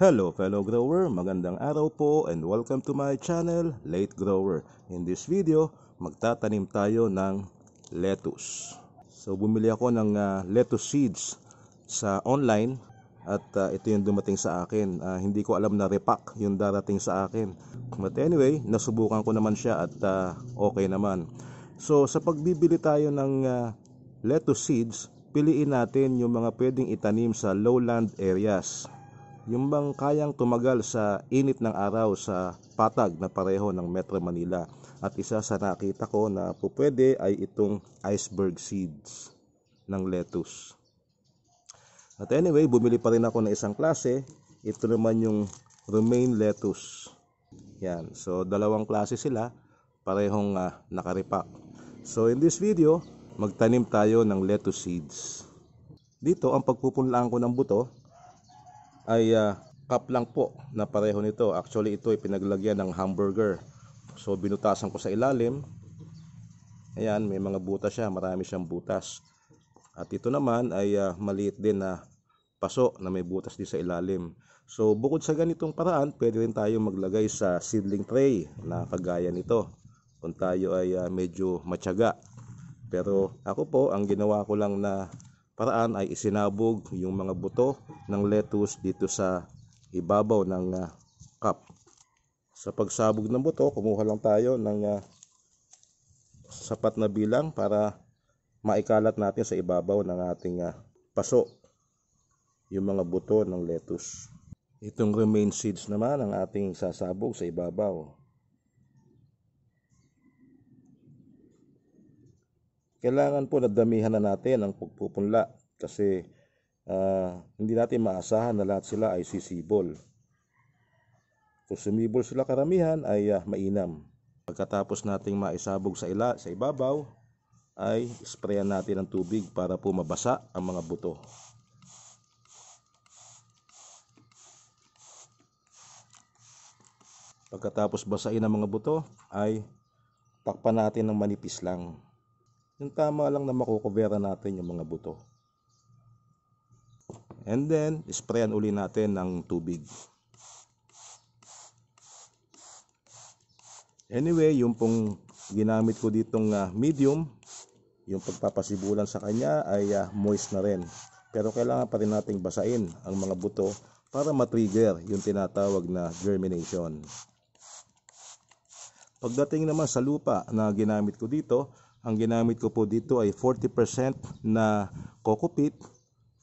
Hello fellow grower, magandang araw po and welcome to my channel, Late Grower. In this video, magtatanim tayo ng lettuce. So bumili ako ng uh, lettuce seeds sa online at uh, ito yung dumating sa akin. Uh, hindi ko alam na repack yung darating sa akin. But anyway, nasubukan ko naman siya at uh, okay naman. So sa pagbibili tayo ng uh, lettuce seeds, piliin natin yung mga pwedeng itanim sa lowland areas yung bang kayang tumagal sa init ng araw sa patag na pareho ng Metro Manila. At isa sa nakita ko na pupwede ay itong iceberg seeds ng lettuce. At anyway, bumili pa rin ako ng isang klase. Ito naman yung romaine lettuce. Yan. So, dalawang klase sila. Parehong uh, ah, nakaripa. So, in this video, magtanim tayo ng lettuce seeds. Dito, ang pagpupunlaan ko ng buto ay uh, cup lang po na pareho nito. Actually ito ay pinaglagyan ng hamburger. So binutasan ko sa ilalim. Ayan, may mga butas siya, marami siyang butas. At ito naman ay uh, maliit din na paso na may butas din sa ilalim. So bukod sa ganitong paraan, pwede rin tayo maglagay sa seedling tray na kagaya nito. Kung tayo ay uh, medyo matyaga. Pero ako po, ang ginawa ko lang na paraan ay isinabog yung mga buto ng lettuce dito sa ibabaw ng uh, cup. Sa pagsabog ng buto, kumuha lang tayo ng uh, sapat na bilang para maikalat natin sa ibabaw ng ating uh, paso yung mga buto ng lettuce. Itong remain seeds naman ang ating sasabog sa ibabaw. kailangan po damihan na natin ang pagpupunla kasi uh, hindi natin maasahan na lahat sila ay sisibol. Kung sumibol sila karamihan ay uh, mainam. Pagkatapos nating maisabog sa, ila, sa ibabaw ay sprayan natin ng tubig para po mabasa ang mga buto. Pagkatapos basain ang mga buto ay takpan natin ng manipis lang. Yung tama lang na makukubera natin yung mga buto. And then, sprayan uli natin ng tubig. Anyway, yung pong ginamit ko ditong uh, medium, yung pagpapasibulan sa kanya ay uh, moist na rin. Pero kailangan pa rin nating basain ang mga buto para matrigger yung tinatawag na germination. Pagdating naman sa lupa na ginamit ko dito, ang ginamit ko po dito ay 40% na kokopit,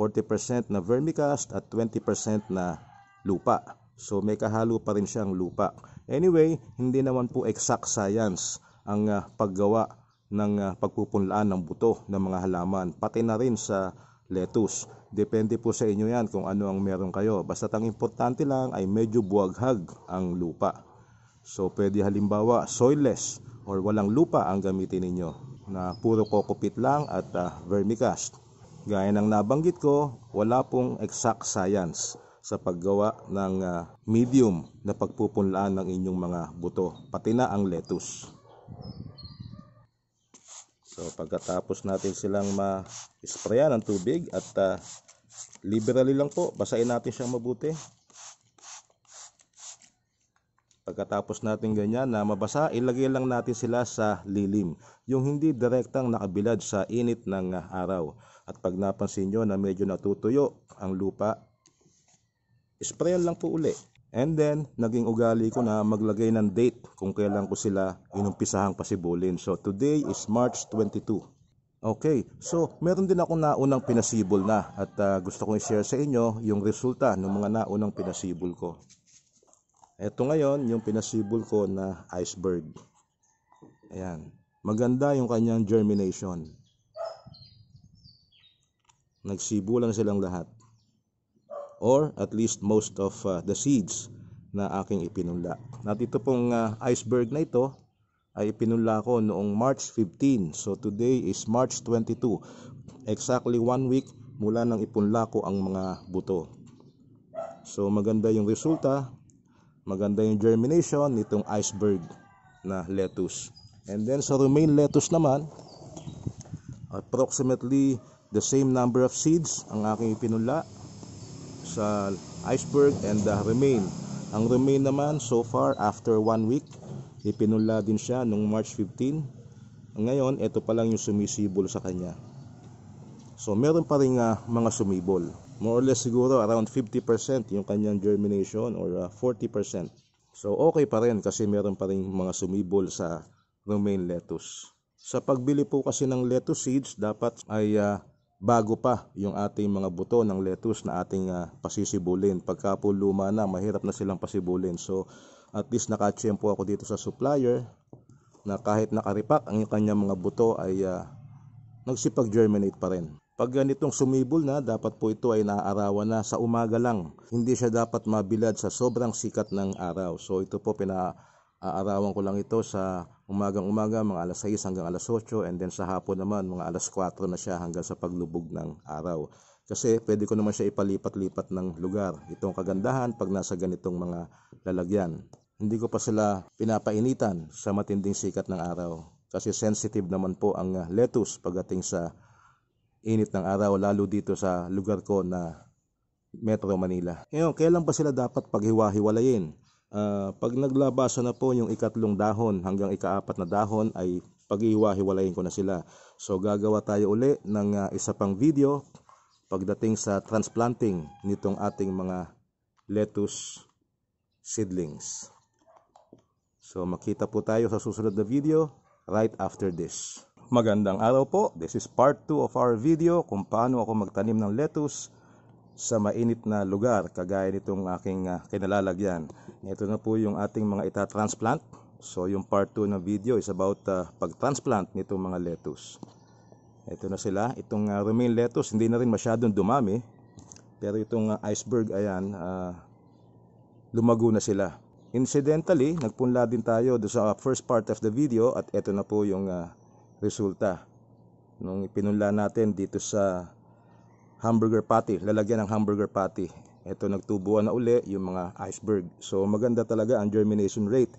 40% na vermicast at 20% na lupa. So may kahalo pa rin siyang lupa. Anyway, hindi naman po exact science ang uh, paggawa ng uh, pagpupunlaan ng buto ng mga halaman, pati na rin sa lettuce. Depende po sa inyo yan kung ano ang meron kayo. Basta ang importante lang ay medyo buwaghag ang lupa. So pwede halimbawa soilless or walang lupa ang gamitin ninyo na puro kokopit lang at uh, vermicast. Gaya ng nabanggit ko, wala pong exact science sa paggawa ng uh, medium na pagpupunlaan ng inyong mga buto, pati na ang lettuce. So pagkatapos natin silang ma-sprayan ng tubig at uh, liberally lang po, basain natin siyang mabuti Pagkatapos natin ganyan na mabasa, ilagay lang natin sila sa lilim, yung hindi direktang nakabilad sa init ng araw. At pag napansin nyo na medyo natutuyo ang lupa, sprayan lang po uli. And then, naging ugali ko na maglagay ng date kung kailan ko sila inumpisahang pasibulin. So, today is March 22. Okay, so meron din ako naunang pinasibol na at uh, gusto kong i-share sa inyo yung resulta ng mga naunang pinasibol ko. Ito ngayon, yung pinasibol ko na iceberg. Ayan. Maganda yung kanyang germination. Nagsibulan silang lahat. Or at least most of uh, the seeds na aking ipinunla. At ito pong uh, iceberg na ito ay ipinunla ko noong March 15. So today is March 22. Exactly one week mula nang ipunla ko ang mga buto. So maganda yung resulta Maganda yung germination nitong iceberg na lettuce. And then sa romaine lettuce naman, approximately the same number of seeds ang aking ipinula sa iceberg and the romaine. Ang romaine naman so far after one week, ipinula din siya nung March 15. Ngayon, ito pa lang yung sumisibol sa kanya. So meron pa rin uh, mga sumibol more or less siguro around 50% yung kanyang germination or uh, 40%. So okay pa rin kasi meron pa rin mga sumibol sa romaine lettuce. Sa pagbili po kasi ng lettuce seeds, dapat ay uh, bago pa yung ating mga buto ng lettuce na ating uh, pasisibulin. Pagka po luma na, mahirap na silang pasibulin. So at least nakachempo ako dito sa supplier na kahit nakaripak ang kanyang mga buto ay uh, nagsipag-germinate pa rin. Pag ganitong sumibol na, dapat po ito ay naaarawan na sa umaga lang. Hindi siya dapat mabilad sa sobrang sikat ng araw. So ito po pinaaarawan ko lang ito sa umagang-umaga, mga alas 6 hanggang alas 8 and then sa hapon naman mga alas 4 na siya hanggang sa paglubog ng araw. Kasi pwede ko naman siya ipalipat-lipat ng lugar. Itong kagandahan pag nasa ganitong mga lalagyan. Hindi ko pa sila pinapainitan sa matinding sikat ng araw. Kasi sensitive naman po ang ah, lettuce pagdating sa init ng araw lalo dito sa lugar ko na Metro Manila. Ngayon, kailan ba sila dapat paghiwa-hiwalayin? Uh, pag naglabasa na po yung ikatlong dahon hanggang ikaapat na dahon ay pag hiwalayin ko na sila. So gagawa tayo uli ng uh, isa pang video pagdating sa transplanting nitong ating mga lettuce seedlings. So makita po tayo sa susunod na video right after this. Magandang araw po. This is part 2 of our video kung paano ako magtanim ng lettuce sa mainit na lugar kagaya nitong aking uh, kinalalagyan. Ito na po yung ating mga itatransplant. So yung part 2 ng video is about uh, pagtransplant nitong mga lettuce. Ito na sila. Itong uh, romaine lettuce hindi na rin masyadong dumami. Pero itong uh, iceberg ayan, uh, lumago na sila. Incidentally, nagpunla din tayo sa first part of the video at ito na po yung uh, resulta nung ipinunla natin dito sa hamburger patty, lalagyan ng hamburger patty. Ito nagtubuan na uli yung mga iceberg. So maganda talaga ang germination rate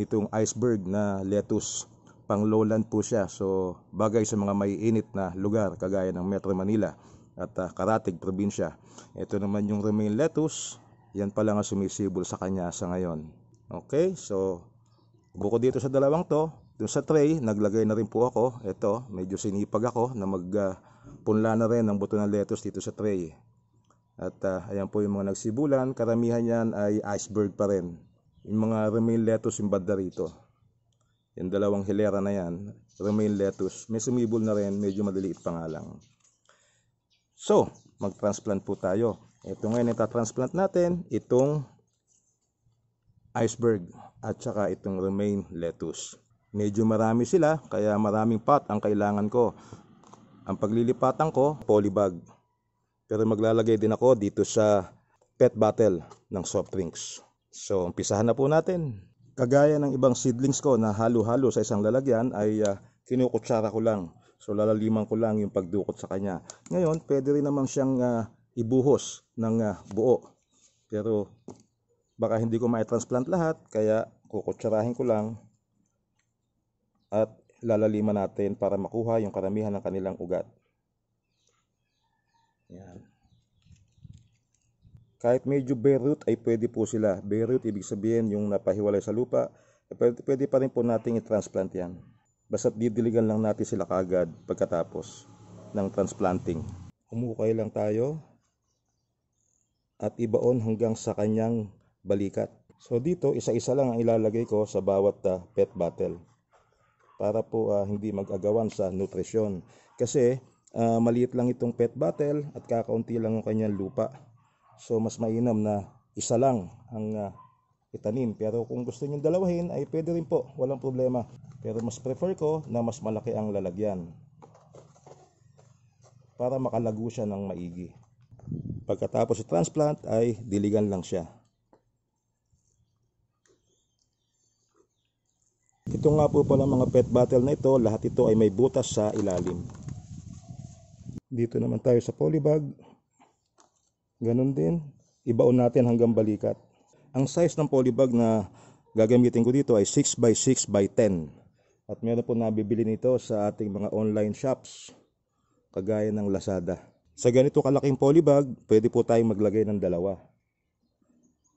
nitong iceberg na lettuce. Pang lowland po siya. So bagay sa mga may init na lugar kagaya ng Metro Manila at uh, Karatig, probinsya. Ito naman yung romaine lettuce. Yan pala nga sumisibol sa kanya sa ngayon. Okay, so buko dito sa dalawang to, doon sa tray, naglagay na rin po ako. Ito, medyo sinipag ako na magpunla uh, na rin ang buto ng lettuce dito sa tray. At uh, ayan po yung mga nagsibulan. Karamihan yan ay iceberg pa rin. Yung mga romaine lettuce yung banda rito. Yung dalawang hilera na yan, romaine lettuce. May sumibol na rin, medyo madaliit pa nga lang. So, mag-transplant po tayo. Ito ngayon transplant natin itong iceberg at saka itong romaine lettuce. Medyo marami sila kaya maraming pot ang kailangan ko. Ang paglilipatan ko, polybag. Pero maglalagay din ako dito sa pet bottle ng soft drinks. So umpisahan na po natin. Kagaya ng ibang seedlings ko na halo-halo sa isang lalagyan ay uh, kinukutsara ko lang. So lalaliman ko lang yung pagdukot sa kanya. Ngayon, pwede rin naman siyang uh, ibuhos ng uh, buo. Pero baka hindi ko ma-transplant lahat kaya kukutsarahin ko lang at lalaliman natin para makuha yung karamihan ng kanilang ugat. Yan. Kahit medyo beirut ay pwede po sila. Beirut ibig sabihin yung napahiwalay sa lupa, eh, pwede, pwede pa rin po nating i-transplant yan. Basta didiligan lang natin sila kaagad pagkatapos ng transplanting. Humukay lang tayo at ibaon hanggang sa kanyang balikat. So dito isa-isa lang ang ilalagay ko sa bawat uh, pet bottle para po uh, hindi mag-agawan sa nutrisyon. Kasi uh, maliit lang itong pet bottle at kakaunti lang ang kanyang lupa. So mas mainam na isa lang ang uh, itanim. Pero kung gusto niyo dalawahin ay pwede rin po, walang problema. Pero mas prefer ko na mas malaki ang lalagyan para makalago siya ng maigi. Pagkatapos i-transplant ay diligan lang siya. Ito nga po pala mga pet bottle na ito, lahat ito ay may butas sa ilalim. Dito naman tayo sa polybag. ganun din. Ibaon natin hanggang balikat. Ang size ng polybag na gagamitin ko dito ay 6x6x10. At meron po nabibili nito sa ating mga online shops kagaya ng Lazada. Sa ganito kalaking polybag, pwede po tayong maglagay ng dalawa.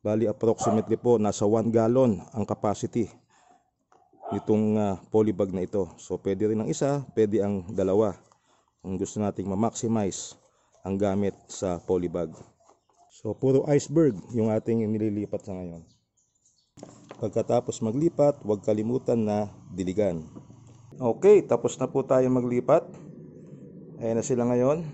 Bali approximately po nasa 1 gallon ang capacity itong uh, polybag na ito. So pwede rin ang isa, pwede ang dalawa. Kung gusto nating ma-maximize ang gamit sa polybag. So puro iceberg yung ating nililipat sa ngayon. Pagkatapos maglipat, huwag kalimutan na diligan. Okay, tapos na po tayo maglipat. Ayan na sila ngayon.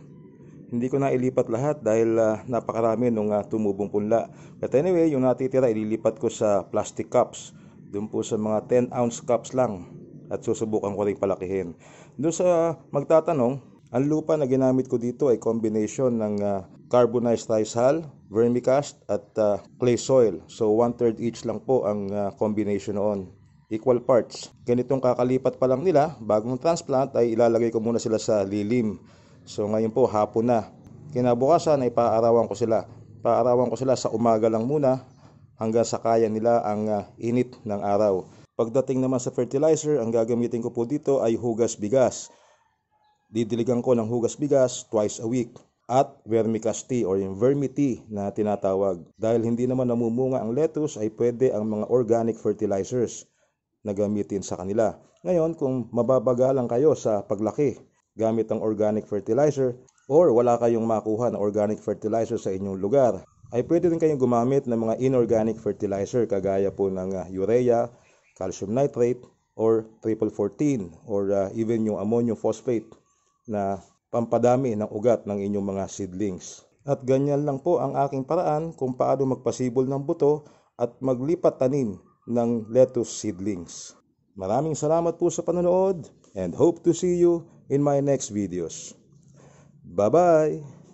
Hindi ko na ilipat lahat dahil uh, napakarami nung uh, tumubong punla. But anyway, yung natitira ililipat ko sa plastic cups doon po sa mga 10 ounce cups lang at susubukan ko rin palakihin. Doon sa magtatanong, ang lupa na ginamit ko dito ay combination ng uh, carbonized rice hull, vermicast at uh, clay soil. So one third each lang po ang uh, combination noon. Equal parts. Ganitong kakalipat pa lang nila, bagong transplant ay ilalagay ko muna sila sa lilim. So ngayon po hapon na. Kinabukasan ay paarawan ko sila. Paarawan ko sila sa umaga lang muna hanggang sa kaya nila ang uh, init ng araw. Pagdating naman sa fertilizer, ang gagamitin ko po dito ay hugas bigas. Didiligan ko ng hugas bigas twice a week at vermicast tea or yung vermity na tinatawag. Dahil hindi naman namumunga ang lettuce ay pwede ang mga organic fertilizers na gamitin sa kanila. Ngayon kung mababagalan kayo sa paglaki gamit ang organic fertilizer or wala kayong makuha na organic fertilizer sa inyong lugar, ay pwede rin kayong gumamit ng mga inorganic fertilizer kagaya po ng uh, urea, calcium nitrate, or triple 14 or uh, even yung ammonium phosphate na pampadami ng ugat ng inyong mga seedlings. At ganyan lang po ang aking paraan kung paano magpasibol ng buto at maglipat tanim ng lettuce seedlings. Maraming salamat po sa panonood and hope to see you in my next videos. Bye-bye!